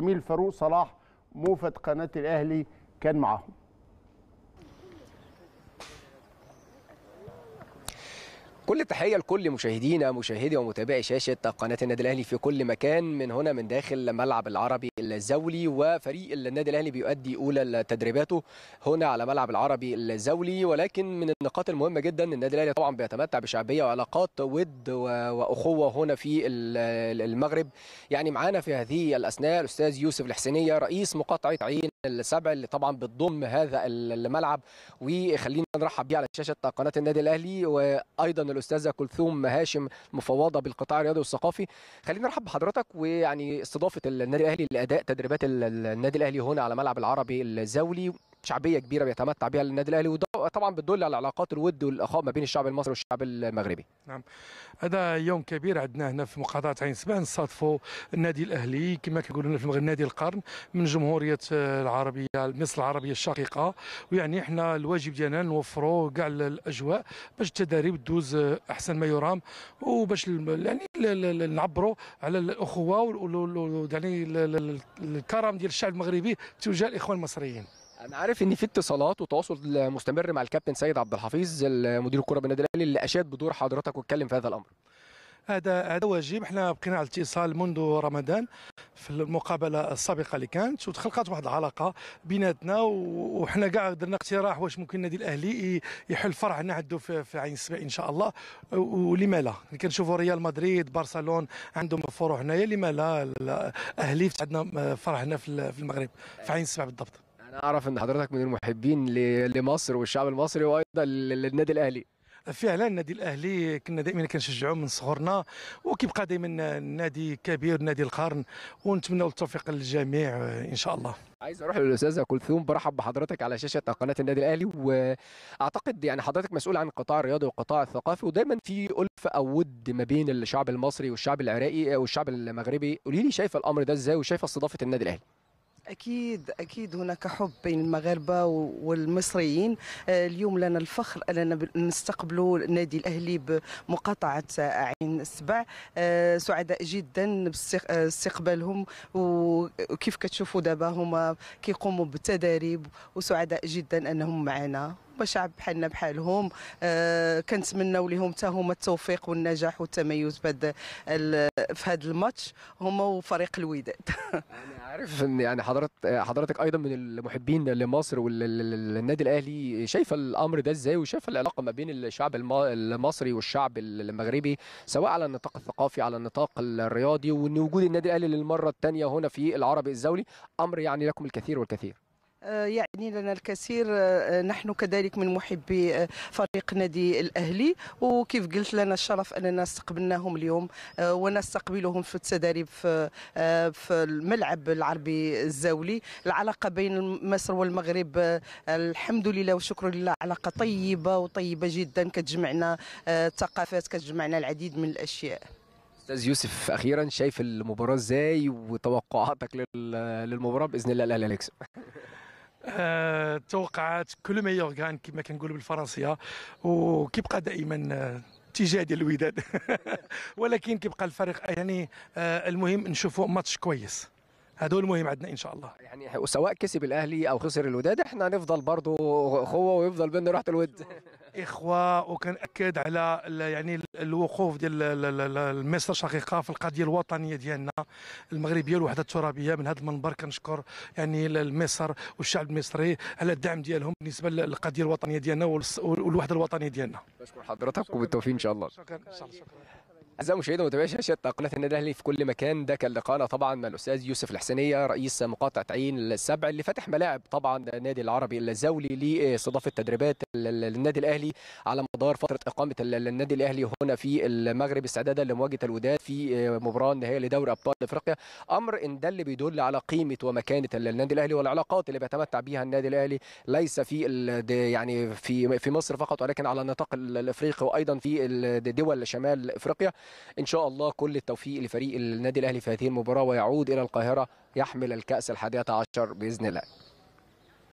تميل فاروق صلاح موفد قناه الاهلي كان معاهم كل تحيه لكل مشاهدينا مشاهدي ومتابعي شاشه قناه النادي الاهلي في كل مكان من هنا من داخل ملعب العربي الزولي وفريق النادي الاهلي بيؤدي اولى تدريباته هنا على ملعب العربي الزولي ولكن من النقاط المهمه جدا النادي الاهلي طبعا بيتمتع بشعبيه وعلاقات ود واخوه هنا في المغرب يعني معانا في هذه الاثناء الاستاذ يوسف الحسينيه رئيس مقاطعه عين السبع اللي طبعا بتضم هذا الملعب وخلينا نرحب بيه على شاشه قناه النادي الاهلي وايضا الاستاذه كلثوم هاشم مفوضه بالقطاع الرياضي والثقافي خلينا نرحب بحضرتك ويعني استضافه النادي الاهلي لاداء تدريبات النادي الاهلي هنا على ملعب العربي الزولي شعبيه كبيره بيتمتع بها النادي الاهلي وطبعا بتدل على علاقات الود والاخاء ما بين الشعب المصري والشعب المغربي نعم هذا يوم كبير عندنا هنا في مقاطعه عين سبع نصادفوا النادي الاهلي كما كنقولوا في المغرب نادي القرن من جمهوريه العربيه مصر العربيه الشقيقه ويعني احنا الواجب ديالنا نوفروا كاع الاجواء باش التدريب تدوز احسن ما يرام وباش يعني نعبروا على الاخوه يعني الكرم ديال الشعب المغربي تجاه الاخوان المصريين انا عارف ان في اتصالات وتواصل مستمر مع الكابتن سيد عبد الحفيظ مدير الكره بالنادي الاهلي اللي اشاد بدور حضرتك واتكلم في هذا الامر هذا هذا واجب احنا بقينا على الاتصال منذ رمضان في المقابله السابقه اللي كانت وتخلقت واحد العلاقه بيناتنا وحنا كاع درنا اقتراح واش ممكن النادي الاهلي يحل هنا عنده في, في عين السبع ان شاء الله ولما لا كنشوفوا ريال مدريد برشلون عندهم فروع هنايا لما لا الاهلي عندنا فرع هنا في المغرب في عين السبع بالضبط يعني انا اعرف ان حضرتك من المحبين لمصر والشعب المصري وايضا للنادي الاهلي فعلا النادي الاهلي كنا دائما كنشجعوه من صغرنا وكيبقى دائما نادي كبير نادي القرن ونتمنى التوفيق للجميع ان شاء الله عايز اروح للاستاذه كلثوم برحب بحضرتك على شاشه قناه النادي الاهلي واعتقد يعني حضرتك مسؤول عن القطاع الرياضي والقطاع الثقافي ودايما في الفه او ود ما بين الشعب المصري والشعب العراقي والشعب المغربي قولي لي شايفه الامر ده ازاي وشايفه استضافه النادي الاهلي أكيد أكيد هناك حب بين المغاربة والمصريين آه، اليوم لنا الفخر أننا نستقبل النادي الأهلي بمقاطعة عين السبع آه، سعداء جدا باستقبالهم آه، وكيف كتشوفوا دابا هما كيقوموا بالتدريب وسعداء جدا أنهم معنا حبه شعب بحالنا بحالهم آه، كنتمناو لهم حتى هما التوفيق والنجاح والتميز في هذا الماتش هما وفريق الوداد انا عارف ان يعني حضرت حضرتك ايضا من المحبين لمصر والنادي الاهلي شايفه الامر ده ازاي وشايفه العلاقه ما بين الشعب المصري والشعب المغربي سواء على النطاق الثقافي على النطاق الرياضي وان وجود النادي الاهلي للمره الثانيه هنا في العربي الزولي امر يعني لكم الكثير والكثير يعني لنا الكثير نحن كذلك من محبي فريق نادي الاهلي وكيف قلت لنا الشرف اننا استقبلناهم اليوم ونستقبلهم في التدريب في في الملعب العربي الزاولي العلاقه بين مصر والمغرب الحمد لله والشكر لله علاقه طيبه وطيبه جدا كتجمعنا الثقافات كتجمعنا العديد من الاشياء استاذ يوسف اخيرا شايف المباراه ازاي وتوقعاتك للمباراه باذن الله الاهلي هيكسب آه، توقعات كل ميور غران كما كنقولوا بالفرنسيه وكيبقى دائما اتجاه آه، ديال الوداد ولكن كيبقى الفريق يعني آه، المهم نشوفوا ماتش كويس هذا المهم عندنا ان شاء الله يعني سواء كسب الاهلي او خسر الوداد احنا نفضل برضه خوه ويفضل بيننا روحه الود الاخوه وكناكد على يعني الوقوف ديال المصر شقيقه في القضيه الوطنيه ديالنا المغربيه الوحده الترابيه من هذا المنبر كنشكر يعني مصر والشعب المصري على الدعم ديالهم بالنسبه للقضيه الوطنيه ديالنا والوحده الوطنيه ديالنا بشكر حضرتك وبالتوفيق ان شاء الله شكرا, شكرا. شكرا. اعزائي المشاهدين ومتابعي شاشه قناه النادي الاهلي في كل مكان ده كان لقاءنا طبعا مع الاستاذ يوسف الحسنيه رئيس مقاطعه عين السبع اللي فاتح ملاعب طبعا النادي العربي الزولي لاستضافه تدريبات النادي الاهلي على مدار فتره اقامه النادي الاهلي هنا في المغرب استعدادا لمواجهه الوداد في مباراه النهائيه لدوري ابطال افريقيا امر ان ده اللي بيدل على قيمه ومكانه النادي الاهلي والعلاقات اللي بيتمتع بها النادي الاهلي ليس في يعني في في مصر فقط ولكن على النطاق الافريقي وايضا في دول شمال افريقيا ان شاء الله كل التوفيق لفريق النادي الاهلي في هذه المباراه ويعود الى القاهره يحمل الكاس الحادية عشر باذن الله